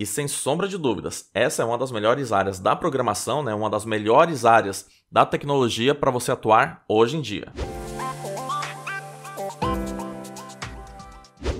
E sem sombra de dúvidas, essa é uma das melhores áreas da programação, né? uma das melhores áreas da tecnologia para você atuar hoje em dia.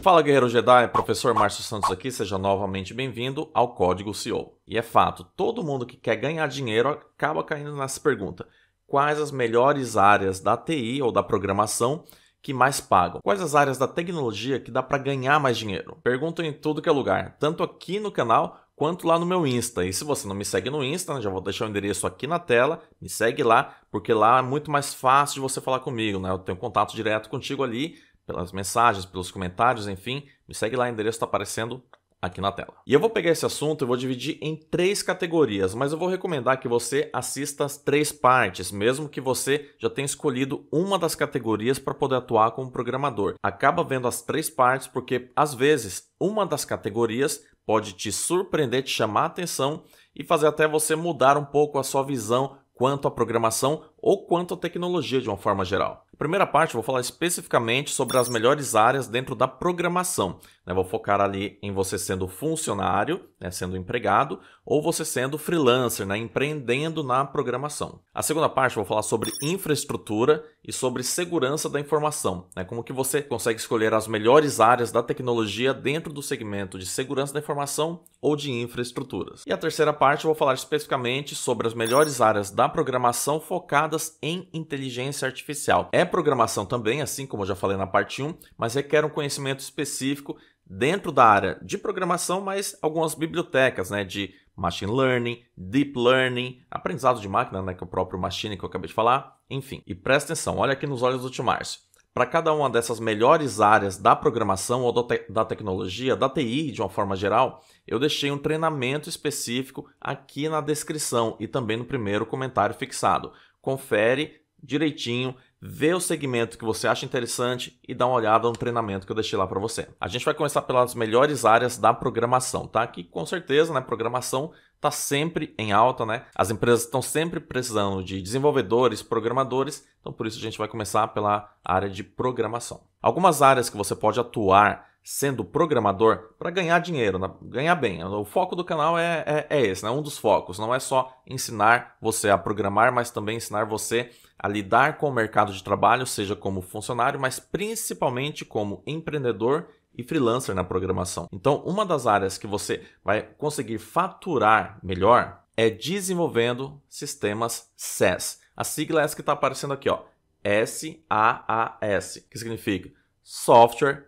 Fala Guerreiro Jedi, professor Márcio Santos aqui, seja novamente bem-vindo ao Código CEO. E é fato, todo mundo que quer ganhar dinheiro acaba caindo nessa pergunta: quais as melhores áreas da TI ou da programação que mais pagam? Quais as áreas da tecnologia que dá para ganhar mais dinheiro? Pergunto em tudo que é lugar, tanto aqui no canal quanto lá no meu Insta. E se você não me segue no Insta, né, já vou deixar o endereço aqui na tela, me segue lá, porque lá é muito mais fácil de você falar comigo, né? Eu tenho contato direto contigo ali, pelas mensagens, pelos comentários, enfim. Me segue lá, o endereço está aparecendo aqui na tela. E eu vou pegar esse assunto e vou dividir em três categorias, mas eu vou recomendar que você assista as três partes, mesmo que você já tenha escolhido uma das categorias para poder atuar como programador. Acaba vendo as três partes porque às vezes uma das categorias pode te surpreender, te chamar a atenção e fazer até você mudar um pouco a sua visão quanto à programação ou quanto à tecnologia de uma forma geral. primeira parte, eu vou falar especificamente sobre as melhores áreas dentro da programação. Né? Vou focar ali em você sendo funcionário, né? sendo empregado, ou você sendo freelancer, né? empreendendo na programação. A segunda parte eu vou falar sobre infraestrutura e sobre segurança da informação, né? como que você consegue escolher as melhores áreas da tecnologia dentro do segmento de segurança da informação ou de infraestruturas. E a terceira parte eu vou falar especificamente sobre as melhores áreas da programação focadas em inteligência artificial. É programação também, assim como eu já falei na parte 1, mas requer um conhecimento específico dentro da área de programação, mas algumas bibliotecas né, de machine learning, deep learning, aprendizado de máquina, né, que é o próprio machine que eu acabei de falar, enfim. E presta atenção, olha aqui nos olhos do Timárcio. Para cada uma dessas melhores áreas da programação ou da tecnologia, da TI de uma forma geral, eu deixei um treinamento específico aqui na descrição e também no primeiro comentário fixado. Confere direitinho vê o segmento que você acha interessante e dá uma olhada no treinamento que eu deixei lá para você. A gente vai começar pelas melhores áreas da programação, tá? Que com certeza, né, programação está sempre em alta, né? As empresas estão sempre precisando de desenvolvedores, programadores, então por isso a gente vai começar pela área de programação. Algumas áreas que você pode atuar sendo programador para ganhar dinheiro, ganhar bem. O foco do canal é, é, é esse, né? um dos focos. Não é só ensinar você a programar, mas também ensinar você a a lidar com o mercado de trabalho, seja como funcionário, mas principalmente como empreendedor e freelancer na programação. Então, uma das áreas que você vai conseguir faturar melhor é desenvolvendo sistemas SaaS. A sigla é essa que está aparecendo aqui, ó, S-A-A-S, que significa Software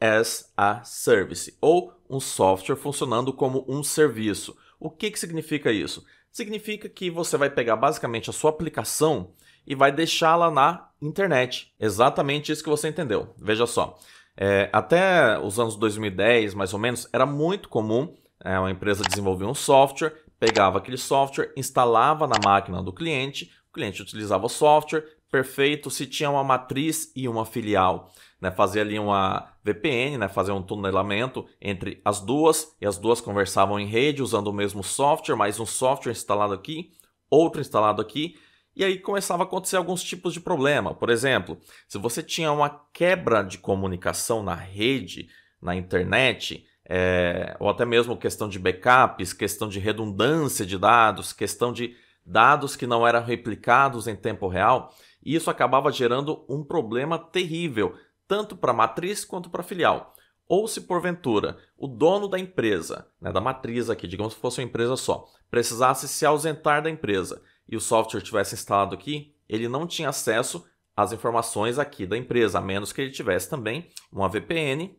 as a Service, ou um software funcionando como um serviço. O que, que significa isso? Significa que você vai pegar basicamente a sua aplicação e vai deixá-la na internet. Exatamente isso que você entendeu. Veja só. É, até os anos 2010, mais ou menos, era muito comum é, uma empresa desenvolver um software, pegava aquele software, instalava na máquina do cliente, o cliente utilizava o software, perfeito, se tinha uma matriz e uma filial. Né, fazer ali uma VPN, né, fazer um tunelamento entre as duas, e as duas conversavam em rede usando o mesmo software, mais um software instalado aqui, outro instalado aqui, e aí começava a acontecer alguns tipos de problema. Por exemplo, se você tinha uma quebra de comunicação na rede, na internet, é, ou até mesmo questão de backups, questão de redundância de dados, questão de dados que não eram replicados em tempo real, isso acabava gerando um problema terrível, tanto para a matriz quanto para a filial. Ou se porventura o dono da empresa, né, da matriz aqui, digamos que fosse uma empresa só, precisasse se ausentar da empresa e o software tivesse instalado aqui, ele não tinha acesso às informações aqui da empresa, a menos que ele tivesse também uma VPN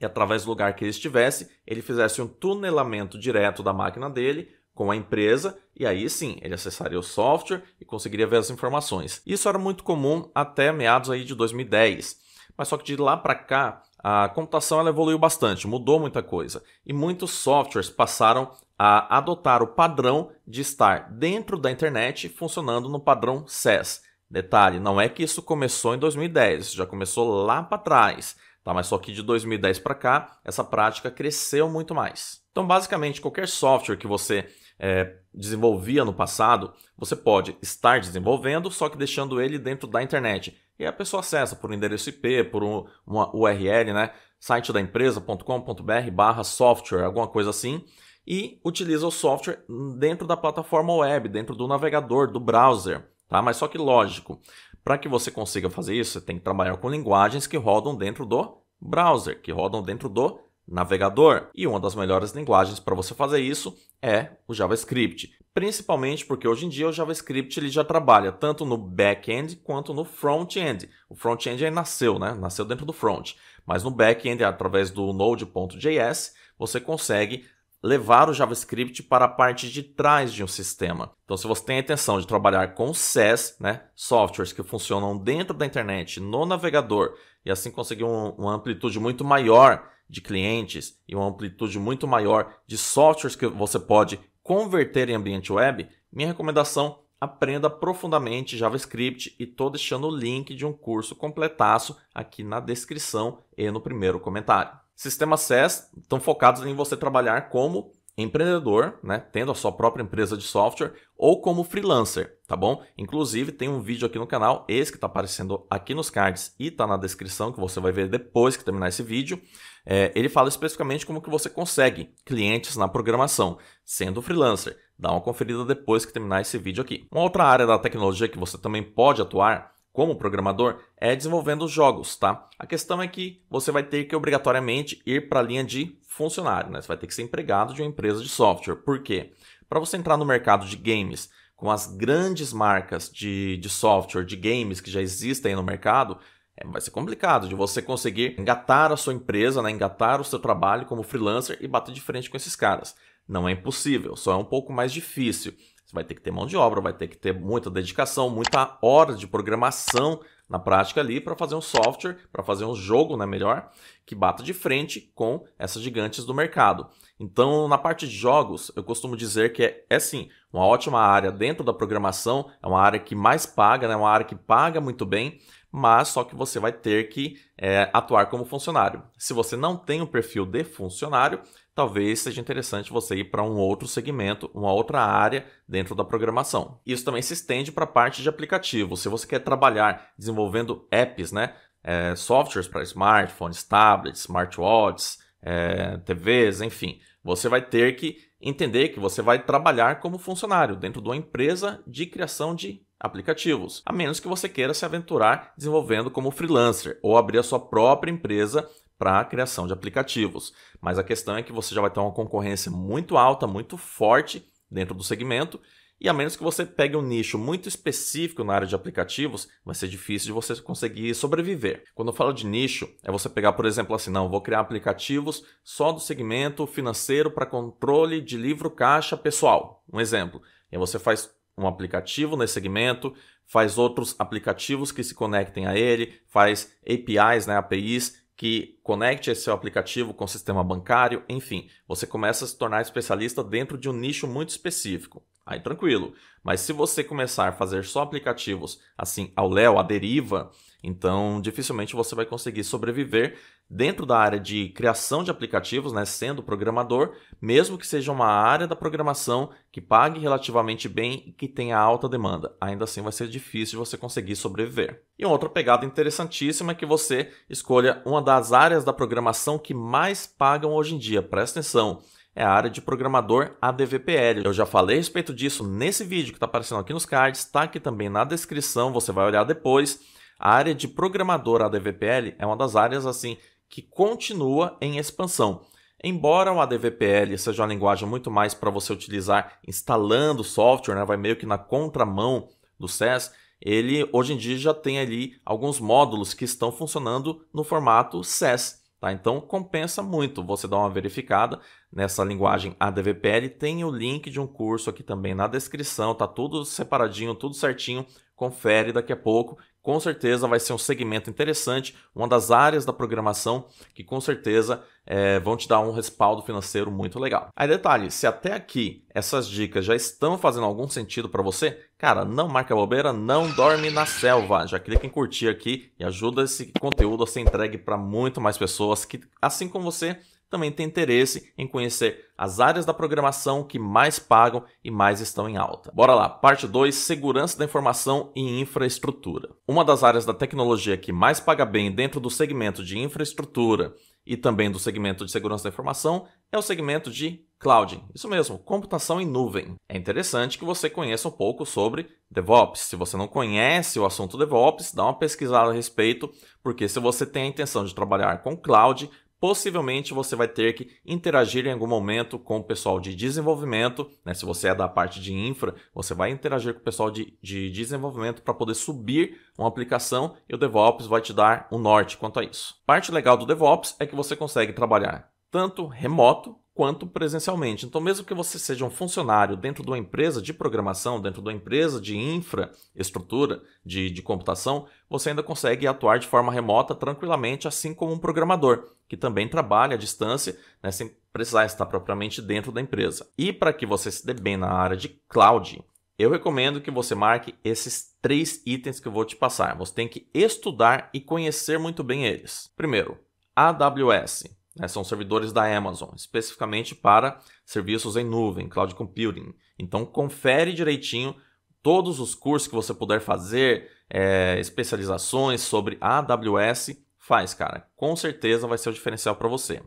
e através do lugar que ele estivesse, ele fizesse um tunelamento direto da máquina dele com a empresa e aí sim ele acessaria o software e conseguiria ver as informações. Isso era muito comum até meados aí de 2010. Mas só que de lá para cá a computação ela evoluiu bastante, mudou muita coisa. E muitos softwares passaram a adotar o padrão de estar dentro da internet funcionando no padrão SES. Detalhe, não é que isso começou em 2010, isso já começou lá para trás, tá? mas só que de 2010 para cá, essa prática cresceu muito mais. Então, basicamente, qualquer software que você é, desenvolvia no passado, você pode estar desenvolvendo, só que deixando ele dentro da internet e a pessoa acessa por um endereço IP, por um, uma URL, né? site da empresa.com.br barra software, alguma coisa assim, e utiliza o software dentro da plataforma web, dentro do navegador, do browser. Tá? Mas só que lógico, para que você consiga fazer isso, você tem que trabalhar com linguagens que rodam dentro do browser, que rodam dentro do navegador. E uma das melhores linguagens para você fazer isso é o JavaScript, principalmente porque hoje em dia o JavaScript ele já trabalha tanto no back-end quanto no front-end. O front-end nasceu, né? Nasceu dentro do front, mas no back-end através do node.js você consegue levar o JavaScript para a parte de trás de um sistema. Então, se você tem a intenção de trabalhar com SaaS, né, softwares que funcionam dentro da internet, no navegador, e assim conseguir um, uma amplitude muito maior de clientes e uma amplitude muito maior de softwares que você pode converter em ambiente web, minha recomendação aprenda profundamente JavaScript e estou deixando o link de um curso completaço aqui na descrição e no primeiro comentário. Sistemas SaaS estão focados em você trabalhar como empreendedor, né, tendo a sua própria empresa de software ou como freelancer, tá bom? Inclusive tem um vídeo aqui no canal, esse que está aparecendo aqui nos cards e está na descrição que você vai ver depois que terminar esse vídeo, é, ele fala especificamente como que você consegue clientes na programação, sendo freelancer. Dá uma conferida depois que terminar esse vídeo aqui. Uma outra área da tecnologia que você também pode atuar como programador é desenvolvendo jogos, tá? A questão é que você vai ter que obrigatoriamente ir para a linha de funcionário, né? Você vai ter que ser empregado de uma empresa de software. Por quê? Para você entrar no mercado de games com as grandes marcas de, de software, de games que já existem no mercado, é, vai ser complicado de você conseguir engatar a sua empresa, né, engatar o seu trabalho como freelancer e bater de frente com esses caras. Não é impossível, só é um pouco mais difícil. Você vai ter que ter mão de obra, vai ter que ter muita dedicação, muita hora de programação na prática ali para fazer um software, para fazer um jogo, né, melhor, que bata de frente com essas gigantes do mercado. Então, na parte de jogos, eu costumo dizer que é, é sim uma ótima área dentro da programação, é uma área que mais paga, né, uma área que paga muito bem, mas só que você vai ter que é, atuar como funcionário. Se você não tem um perfil de funcionário, talvez seja interessante você ir para um outro segmento, uma outra área dentro da programação. Isso também se estende para a parte de aplicativo. Se você quer trabalhar desenvolvendo apps, né, é, softwares para smartphones, tablets, smartwatches, é, TVs, enfim, você vai ter que entender que você vai trabalhar como funcionário dentro de uma empresa de criação de aplicativos, a menos que você queira se aventurar desenvolvendo como freelancer ou abrir a sua própria empresa para a criação de aplicativos. Mas a questão é que você já vai ter uma concorrência muito alta, muito forte dentro do segmento, e a menos que você pegue um nicho muito específico na área de aplicativos, vai ser difícil de você conseguir sobreviver. Quando eu falo de nicho, é você pegar, por exemplo, assim, não, vou criar aplicativos só do segmento financeiro para controle de livro caixa pessoal, um exemplo. E aí você faz um aplicativo nesse segmento, faz outros aplicativos que se conectem a ele, faz APIs, né, APIs que conecte esse seu aplicativo com o sistema bancário, enfim, você começa a se tornar especialista dentro de um nicho muito específico. Aí tranquilo. Mas se você começar a fazer só aplicativos assim ao léu, à deriva, então dificilmente você vai conseguir sobreviver dentro da área de criação de aplicativos, né, sendo programador, mesmo que seja uma área da programação que pague relativamente bem e que tenha alta demanda. Ainda assim vai ser difícil você conseguir sobreviver. E uma outra pegada interessantíssima é que você escolha uma das áreas da programação que mais pagam hoje em dia. Presta atenção é a área de programador ADVPL. Eu já falei a respeito disso nesse vídeo que está aparecendo aqui nos cards, está aqui também na descrição, você vai olhar depois. A área de programador ADVPL é uma das áreas assim que continua em expansão. Embora o ADVPL seja uma linguagem muito mais para você utilizar instalando software, né, vai meio que na contramão do SES, ele hoje em dia já tem ali alguns módulos que estão funcionando no formato SES. Tá? Então compensa muito você dar uma verificada nessa linguagem ADVPL. Tem o link de um curso aqui também na descrição, tá tudo separadinho, tudo certinho. Confere daqui a pouco com certeza vai ser um segmento interessante, uma das áreas da programação que com certeza é, vão te dar um respaldo financeiro muito legal. Aí detalhe, se até aqui essas dicas já estão fazendo algum sentido para você, cara, não marca bobeira, não dorme na selva. Já clica em curtir aqui e ajuda esse conteúdo a ser entregue para muito mais pessoas que, assim como você, também tem interesse em conhecer as áreas da programação que mais pagam e mais estão em alta. Bora lá, parte 2, segurança da informação e infraestrutura. Uma das áreas da tecnologia que mais paga bem dentro do segmento de infraestrutura e também do segmento de segurança da informação é o segmento de cloud. Isso mesmo, computação em nuvem. É interessante que você conheça um pouco sobre DevOps. Se você não conhece o assunto DevOps, dá uma pesquisada a respeito, porque se você tem a intenção de trabalhar com cloud, possivelmente você vai ter que interagir em algum momento com o pessoal de desenvolvimento, né? Se você é da parte de infra, você vai interagir com o pessoal de, de desenvolvimento para poder subir uma aplicação e o DevOps vai te dar um norte quanto a isso. Parte legal do DevOps é que você consegue trabalhar tanto remoto quanto presencialmente. Então, mesmo que você seja um funcionário dentro de uma empresa de programação, dentro de uma empresa de infraestrutura de, de computação, você ainda consegue atuar de forma remota tranquilamente, assim como um programador, que também trabalha à distância, né, sem precisar estar propriamente dentro da empresa. E para que você se dê bem na área de cloud, eu recomendo que você marque esses três itens que eu vou te passar. Você tem que estudar e conhecer muito bem eles. Primeiro, AWS. Né? São servidores da Amazon, especificamente para serviços em nuvem, cloud computing. Então, confere direitinho todos os cursos que você puder fazer, é, especializações sobre AWS, faz, cara. Com certeza vai ser o diferencial para você.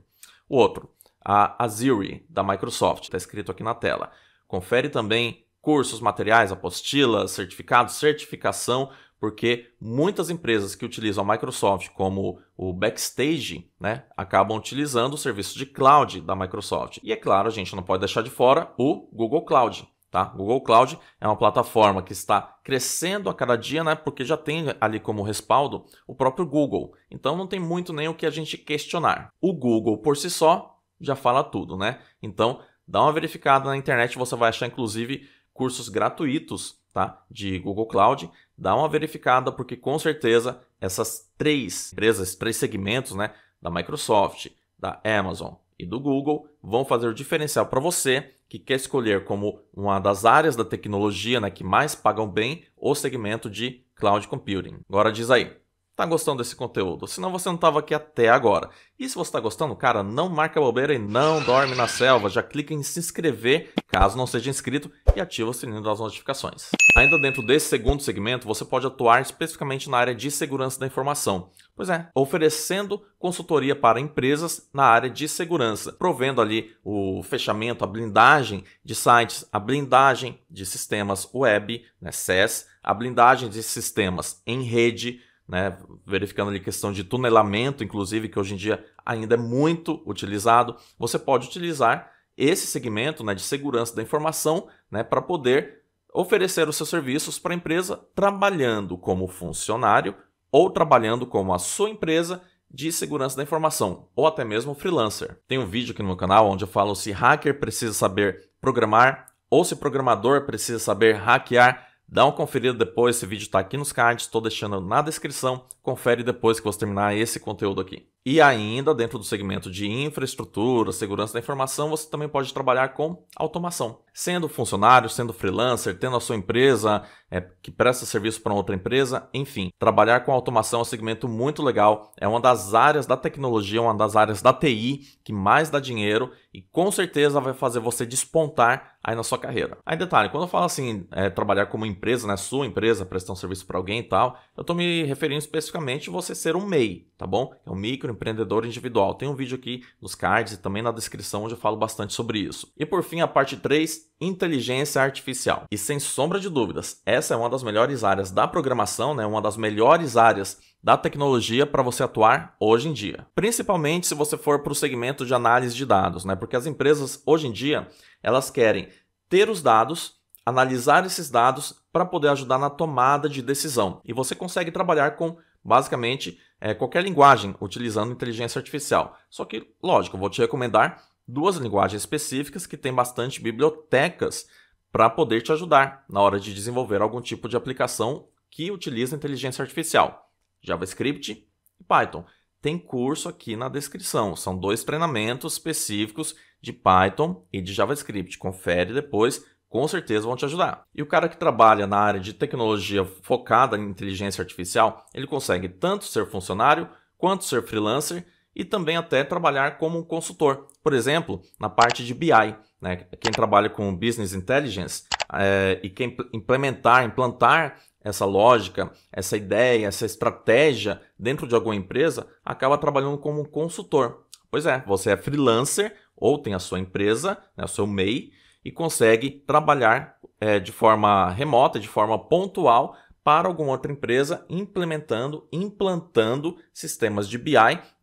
O outro, a Azure, da Microsoft, está escrito aqui na tela. Confere também cursos, materiais, apostilas, certificados, certificação porque muitas empresas que utilizam a Microsoft como o backstage, né, acabam utilizando o serviço de cloud da Microsoft. E é claro, a gente não pode deixar de fora o Google Cloud. Tá? Google Cloud é uma plataforma que está crescendo a cada dia, né? Porque já tem ali como respaldo o próprio Google. Então não tem muito nem o que a gente questionar. O Google por si só já fala tudo, né? Então dá uma verificada na internet, você vai achar inclusive cursos gratuitos, tá? De Google Cloud dá uma verificada, porque com certeza essas três empresas, três segmentos, né, da Microsoft, da Amazon e do Google, vão fazer o diferencial para você que quer escolher como uma das áreas da tecnologia né, que mais pagam bem o segmento de cloud computing. Agora diz aí, tá gostando desse conteúdo, senão você não tava aqui até agora. E se você tá gostando, cara, não marca bobeira e não dorme na selva, já clica em se inscrever, caso não seja inscrito, e ativa o sininho das notificações. Ainda dentro desse segundo segmento, você pode atuar especificamente na área de segurança da informação. Pois é, oferecendo consultoria para empresas na área de segurança, provendo ali o fechamento, a blindagem de sites, a blindagem de sistemas web, né, SES, a blindagem de sistemas em rede, né? verificando ali questão de tunelamento, inclusive, que hoje em dia ainda é muito utilizado, você pode utilizar esse segmento né, de segurança da informação né, para poder oferecer os seus serviços para a empresa trabalhando como funcionário ou trabalhando como a sua empresa de segurança da informação, ou até mesmo freelancer. Tem um vídeo aqui no meu canal onde eu falo se hacker precisa saber programar ou se programador precisa saber hackear. Dá uma conferida depois, esse vídeo está aqui nos cards, estou deixando na descrição. Confere depois que você terminar esse conteúdo aqui. E ainda, dentro do segmento de infraestrutura, segurança da informação, você também pode trabalhar com automação. Sendo funcionário, sendo freelancer, tendo a sua empresa é, que presta serviço para outra empresa, enfim. Trabalhar com automação é um segmento muito legal, é uma das áreas da tecnologia, uma das áreas da TI que mais dá dinheiro e com certeza vai fazer você despontar aí na sua carreira. Aí detalhe, quando eu falo assim, é, trabalhar como empresa, né, sua empresa, prestar um serviço para alguém e tal, eu estou me referindo especificamente basicamente você ser um MEI, tá bom? É um microempreendedor individual. Tem um vídeo aqui nos cards e também na descrição onde eu falo bastante sobre isso. E por fim, a parte 3, inteligência artificial. E sem sombra de dúvidas, essa é uma das melhores áreas da programação, né? Uma das melhores áreas da tecnologia para você atuar hoje em dia. Principalmente se você for para o segmento de análise de dados, né? Porque as empresas hoje em dia, elas querem ter os dados analisar esses dados para poder ajudar na tomada de decisão. E você consegue trabalhar com basicamente é, qualquer linguagem utilizando inteligência artificial. Só que, lógico, eu vou te recomendar duas linguagens específicas que têm bastante bibliotecas para poder te ajudar na hora de desenvolver algum tipo de aplicação que utiliza inteligência artificial: JavaScript e Python. Tem curso aqui na descrição. São dois treinamentos específicos de Python e de JavaScript. Confere depois com certeza vão te ajudar. E o cara que trabalha na área de tecnologia focada em inteligência artificial, ele consegue tanto ser funcionário quanto ser freelancer e também até trabalhar como um consultor, por exemplo, na parte de BI. Né? Quem trabalha com Business Intelligence é, e quem implementar, implantar essa lógica, essa ideia, essa estratégia dentro de alguma empresa, acaba trabalhando como um consultor. Pois é, você é freelancer ou tem a sua empresa, né, o seu MEI, e consegue trabalhar é, de forma remota, de forma pontual para alguma outra empresa, implementando, implantando sistemas de BI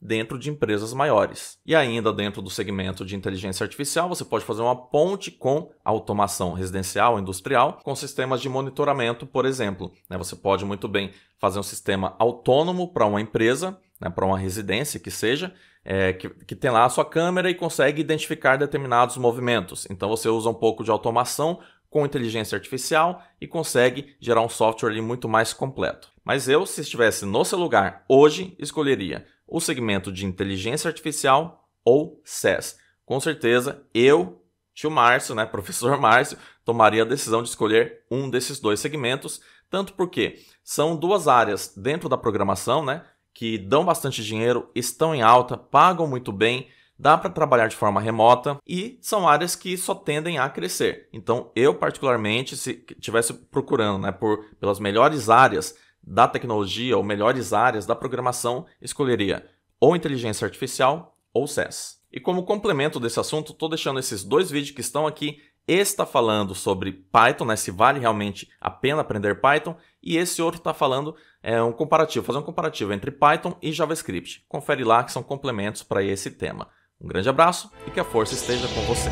dentro de empresas maiores. E ainda dentro do segmento de inteligência artificial, você pode fazer uma ponte com automação residencial, industrial, com sistemas de monitoramento, por exemplo. Né? Você pode muito bem fazer um sistema autônomo para uma empresa, né? para uma residência que seja, é, que, que, tem lá a sua câmera e consegue identificar determinados movimentos. Então você usa um pouco de automação com inteligência artificial e consegue gerar um software ali muito mais completo. Mas eu, se estivesse no seu lugar hoje, escolheria o segmento de inteligência artificial ou SES. Com certeza, eu, tio Márcio, né, professor Márcio, tomaria a decisão de escolher um desses dois segmentos, tanto porque são duas áreas dentro da programação, né? que dão bastante dinheiro, estão em alta, pagam muito bem, dá para trabalhar de forma remota e são áreas que só tendem a crescer. Então, eu particularmente, se estivesse procurando né, por, pelas melhores áreas da tecnologia ou melhores áreas da programação, escolheria ou inteligência artificial ou SaaS. E como complemento desse assunto, estou deixando esses dois vídeos que estão aqui esse está falando sobre Python, né, se vale realmente a pena aprender Python, e esse outro está falando é, um comparativo, fazer um comparativo entre Python e JavaScript. Confere lá que são complementos para esse tema. Um grande abraço e que a força esteja com você.